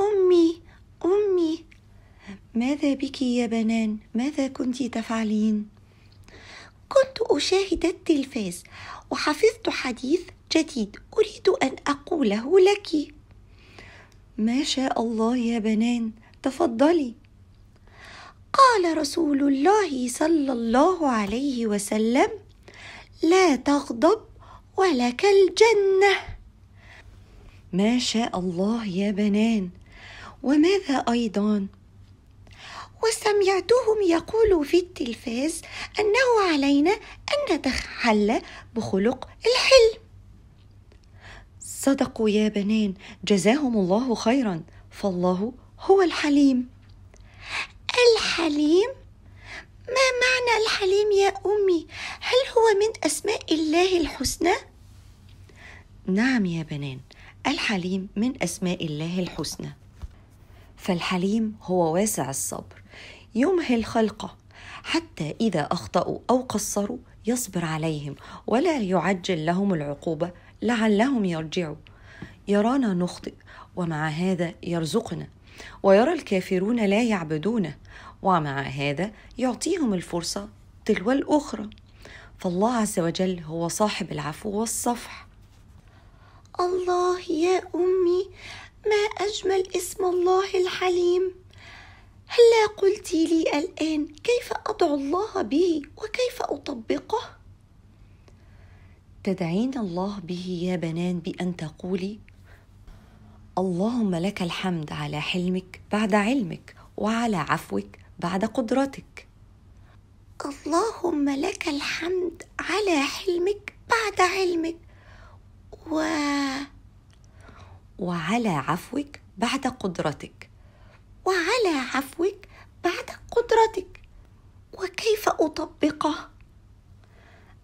أمي أمي ماذا بك يا بنان ماذا كنت تفعلين كنت أشاهد التلفاز وحفظت حديث جديد أريد أن أقوله لك ما شاء الله يا بنان تفضلي قال رسول الله صلى الله عليه وسلم لا تغضب ولك الجنه ما شاء الله يا بنان وماذا ايضا وسمعتهم يقولوا في التلفاز انه علينا ان نتحلى بخلق الحلم صدقوا يا بنان جزاهم الله خيرا فالله هو الحليم الحليم ما معنى الحليم يا امي هل هو من اسماء الله الحسنى نعم يا بنان الحليم من اسماء الله الحسنى فالحليم هو واسع الصبر يمهل خلقه حتى إذا أخطأوا أو قصروا يصبر عليهم ولا يعجل لهم العقوبة لعلهم يرجعوا يرانا نخطئ ومع هذا يرزقنا ويرى الكافرون لا يعبدونه ومع هذا يعطيهم الفرصة تلو الأخرى فالله عز وجل هو صاحب العفو والصفح الله يا أمي ما أجمل اسم الله الحليم هلا قلت لي الآن كيف أدعو الله به وكيف أطبقه؟ تدعين الله به يا بنان بأن تقولي اللهم لك الحمد على حلمك بعد علمك وعلى عفوك بعد قدرتك اللهم لك الحمد على حلمك بعد علمك و وعلى عفوك بعد قدرتك وعلى عفوك بعد قدرتك وكيف اطبقه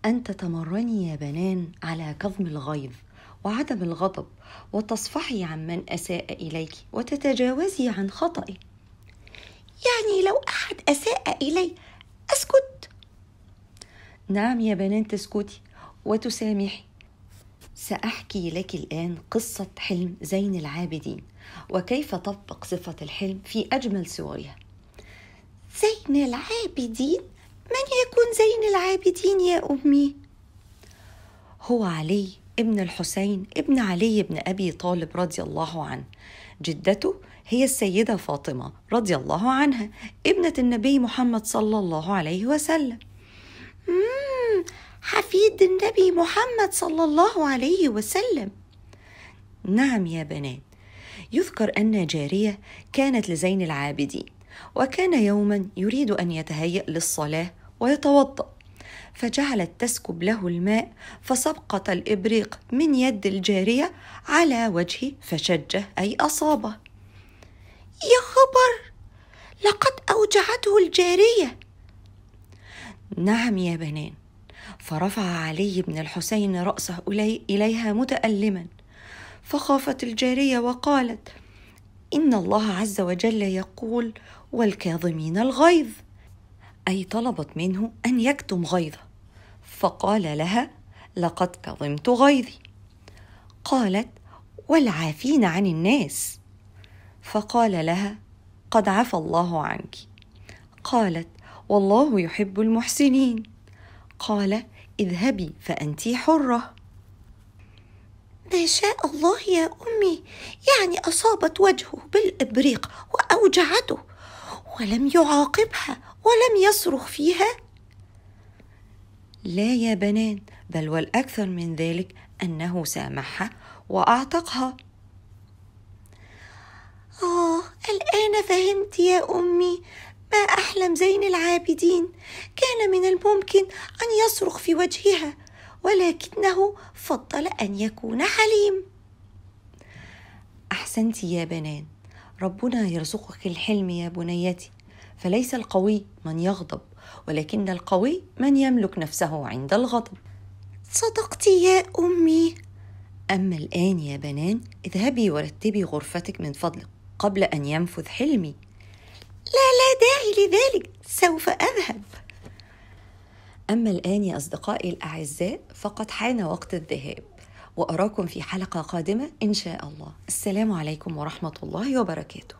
انت تمرني يا بنان على كظم الغيظ وعدم الغضب وتصفحي عن من اساء اليك وتتجاوزي عن خطئه يعني لو احد اساء الي اسكت نعم يا بنان تسكتي وتسامحي سأحكي لك الآن قصة حلم زين العابدين وكيف طبق صفة الحلم في أجمل صورها زين العابدين من يكون زين العابدين يا أمي؟ هو علي ابن الحسين ابن علي بن أبي طالب رضي الله عنه جدته هي السيدة فاطمة رضي الله عنها ابنة النبي محمد صلى الله عليه وسلم حفيد النبي محمد صلى الله عليه وسلم نعم يا بنات يذكر ان جاريه كانت لزين العابدين وكان يوما يريد ان يتهيا للصلاه ويتوضا فجعلت تسكب له الماء فسبقت الابريق من يد الجاريه على وجهه فشجه اي اصابه يا خبر لقد اوجعته الجاريه نعم يا بنان فرفع علي بن الحسين رأسه إليها متألما فخافت الجارية وقالت إن الله عز وجل يقول والكاظمين الغيظ أي طلبت منه أن يكتم غيظه فقال لها لقد كظمت غيظي قالت والعافين عن الناس فقال لها قد عفى الله عنك قالت والله يحب المحسنين قال اذهبي فانت حره ما شاء الله يا امي يعني اصابت وجهه بالابريق واوجعته ولم يعاقبها ولم يصرخ فيها لا يا بنان بل والاكثر من ذلك انه سامحها واعتقها آه الآن فهمت يا أمي ما أحلم زين العابدين كان من الممكن أن يصرخ في وجهها ولكنه فضل أن يكون حليم أحسنت يا بنان ربنا يرزقك الحلم يا بنيتي فليس القوي من يغضب ولكن القوي من يملك نفسه عند الغضب صدقت يا أمي أما الآن يا بنان اذهبي ورتبي غرفتك من فضلك قبل أن ينفذ حلمي لا لا داعي لذلك سوف أذهب أما الآن يا أصدقائي الأعزاء فقد حان وقت الذهاب وأراكم في حلقة قادمة إن شاء الله السلام عليكم ورحمة الله وبركاته